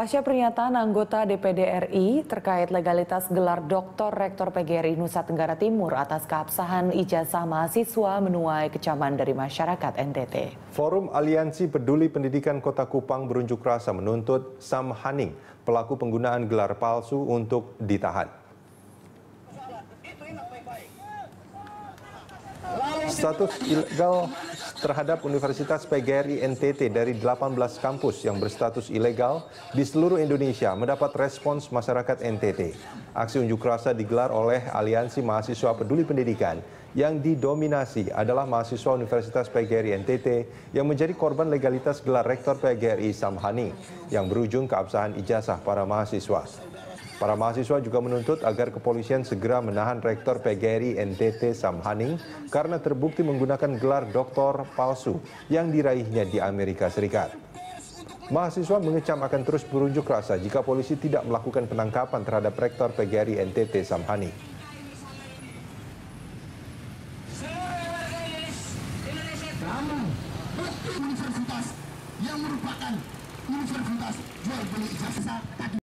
Pasca pernyataan anggota DPD RI terkait legalitas gelar Doktor Rektor PGRI Nusa Tenggara Timur atas keabsahan ijazah mahasiswa menuai kecaman dari masyarakat NTT. Forum Aliansi Peduli Pendidikan Kota Kupang berunjuk rasa menuntut Sam Haning, pelaku penggunaan gelar palsu untuk ditahan. status ilegal terhadap Universitas PGRI NTT dari 18 kampus yang berstatus ilegal di seluruh Indonesia mendapat respons masyarakat NTT. Aksi unjuk rasa digelar oleh Aliansi Mahasiswa Peduli Pendidikan yang didominasi adalah mahasiswa Universitas PGRI NTT yang menjadi korban legalitas gelar Rektor PGRI Samhani yang berujung keabsahan ijazah para mahasiswa. Para mahasiswa juga menuntut agar kepolisian segera menahan Rektor PGRI NTT Samhaning karena terbukti menggunakan gelar doktor palsu yang diraihnya di Amerika Serikat. Mahasiswa mengecam akan terus berunjuk rasa jika polisi tidak melakukan penangkapan terhadap Rektor PGRI NTT Samhani.